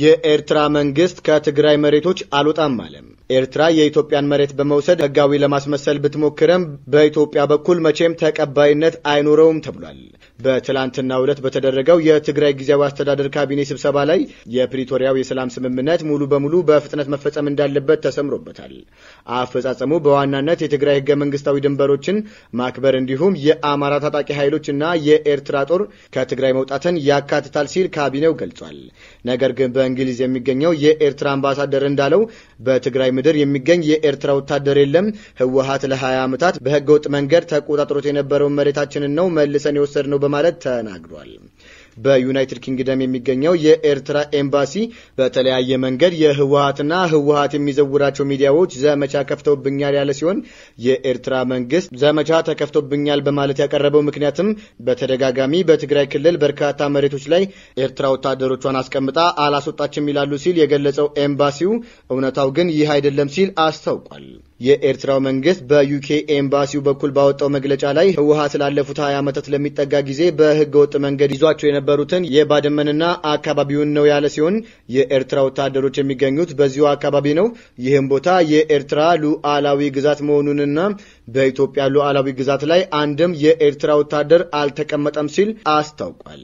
የኤርትራ መንግስት ከትግራይ መሬቶች አልወጣም አለም። ኤርትራ የኢትዮጵያን መሬት በመውሰድ ህጋዊ ለማስመሰል ብትሞክርም በኢትዮጵያ በኩል መቼም ተቀባይነት አይኖረውም ተብሏል። በትላንትናው ዕለት በተደረገው የትግራይ ጊዜያዊ አስተዳደር ካቢኔ ስብሰባ ላይ የፕሪቶሪያው የሰላም ስምምነት ሙሉ በሙሉ በፍጥነት መፈጸም እንዳለበት ተሰምሮበታል። አፈጻጸሙ በዋናነት የትግራይ ህገ መንግስታዊ ድንበሮችን ማክበር እንዲሁም የአማራ ታጣቂ ኃይሎች እና የኤርትራ ጦር ከትግራይ መውጣትን ያካትታል ሲል ካቢኔው ገልጿል። ነገር ግን በእንግሊዝ የሚገኘው የኤርትራ አምባሳደር እንዳለው በትግራይ ምድር የሚገኝ የኤርትራ ወታደር የለም። ህወሀት ለ20 ዓመታት በህገወጥ መንገድ ተቆጣጥሮት የነበረውን መሬታችንን ነው መልሰን የወሰድነው በማለት ተናግሯል። በዩናይትድ ኪንግደም የሚገኘው የኤርትራ ኤምባሲ በተለያየ መንገድ የህወሀትና ህወሀት የሚዘውራቸው ሚዲያዎች ዘመቻ ከፍተውብኛል ያለ ሲሆን የኤርትራ መንግስት ዘመቻ ተከፍቶብኛል በማለት ያቀረበው ምክንያትም በተደጋጋሚ በትግራይ ክልል በርካታ መሬቶች ላይ ኤርትራ ወታደሮቿን አስቀምጣ አላስወጣችም ይላሉ ሲል የገለጸው ኤምባሲው እውነታው ግን ይህ አይደለም ሲል አስታውቋል። የኤርትራው መንግስት በዩኬ ኤምባሲው በኩል ባወጣው መግለጫ ላይ ህወሀት ላለፉት 20 ዓመታት ለሚጠጋ ጊዜ በህገ ወጥ መንገድ ይዟቸው የነበሩትን የባደመንና አካባቢውን ነው ያለ ሲሆን የኤርትራ ወታደሮች የሚገኙት በዚሁ አካባቢ ነው። ይህም ቦታ የኤርትራ ሉዓላዊ ግዛት መሆኑንና በኢትዮጵያ ሉዓላዊ ግዛት ላይ አንድም የኤርትራ ወታደር አልተቀመጠም ሲል አስታውቋል።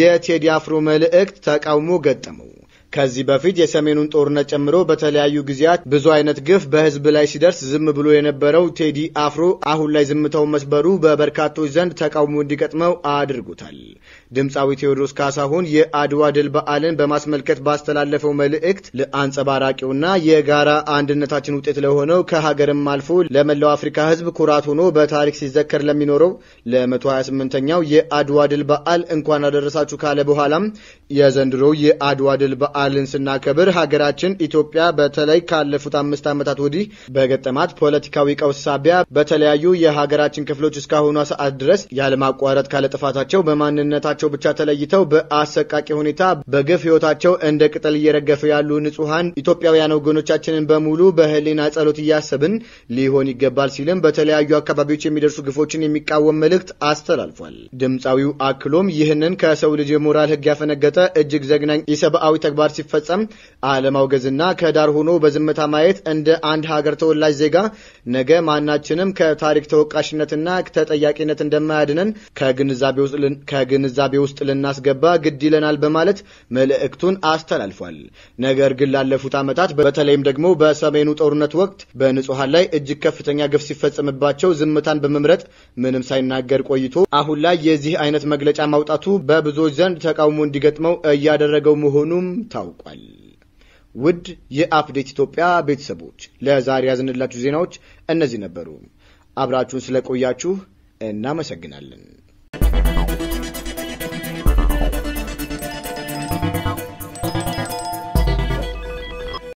የቴዲ አፍሮ መልእክት ተቃውሞ ገጠመው። ከዚህ በፊት የሰሜኑን ጦርነት ጨምሮ በተለያዩ ጊዜያት ብዙ አይነት ግፍ በህዝብ ላይ ሲደርስ ዝም ብሎ የነበረው ቴዲ አፍሮ አሁን ላይ ዝምታው መስበሩ በበርካቶች ዘንድ ተቃውሞ እንዲገጥመው አድርጎታል። ድምፃዊ ቴዎድሮስ ካሳሁን የአድዋ ድል በዓልን በማስመልከት ባስተላለፈው መልእክት ለአንጸባራቂውና የጋራ አንድነታችን ውጤት ለሆነው ከሀገርም አልፎ ለመላው አፍሪካ ህዝብ ኩራት ሆኖ በታሪክ ሲዘከር ለሚኖረው ለ128ኛው የአድዋ ድል በዓል እንኳን አደረሳችሁ ካለ በኋላም የዘንድሮው የአድዋ ድል በዓል በዓልን ስናከብር ሀገራችን ኢትዮጵያ በተለይ ካለፉት አምስት ዓመታት ወዲህ በገጠማት ፖለቲካዊ ቀውስ ሳቢያ በተለያዩ የሀገራችን ክፍሎች እስካሁኗ ሰዓት ድረስ ያለማቋረጥ ካለጥፋታቸው በማንነታቸው ብቻ ተለይተው በአሰቃቂ ሁኔታ በግፍ ሕይወታቸው እንደ ቅጠል እየረገፈ ያሉ ንጹሐን ኢትዮጵያውያን ወገኖቻችንን በሙሉ በህሊና ጸሎት እያሰብን ሊሆን ይገባል ሲልም በተለያዩ አካባቢዎች የሚደርሱ ግፎችን የሚቃወም መልእክት አስተላልፏል። ድምፃዊው አክሎም ይህንን ከሰው ልጅ የሞራል ህግ ያፈነገጠ እጅግ ዘግናኝ ኢሰብአዊ ተግባር ተግባር ሲፈጸም አለማውገዝና ከዳር ሆኖ በዝምታ ማየት እንደ አንድ ሀገር ተወላጅ ዜጋ ነገ ማናችንም ከታሪክ ተወቃሽነትና ተጠያቂነት እንደማያድነን ከግንዛቤ ውስጥ ልናስገባ ግድ ይለናል በማለት መልእክቱን አስተላልፏል። ነገር ግን ላለፉት ዓመታት በተለይም ደግሞ በሰሜኑ ጦርነት ወቅት በንጹሐን ላይ እጅግ ከፍተኛ ግፍ ሲፈጸምባቸው ዝምታን በመምረጥ ምንም ሳይናገር ቆይቶ አሁን ላይ የዚህ አይነት መግለጫ ማውጣቱ በብዙዎች ዘንድ ተቃውሞ እንዲገጥመው እያደረገው መሆኑም ታውቋል። ውድ የአፕዴት ኢትዮጵያ ቤተሰቦች ለዛሬ ያዘንላችሁ ዜናዎች እነዚህ ነበሩ። አብራችሁን ስለቆያችሁ እናመሰግናለን።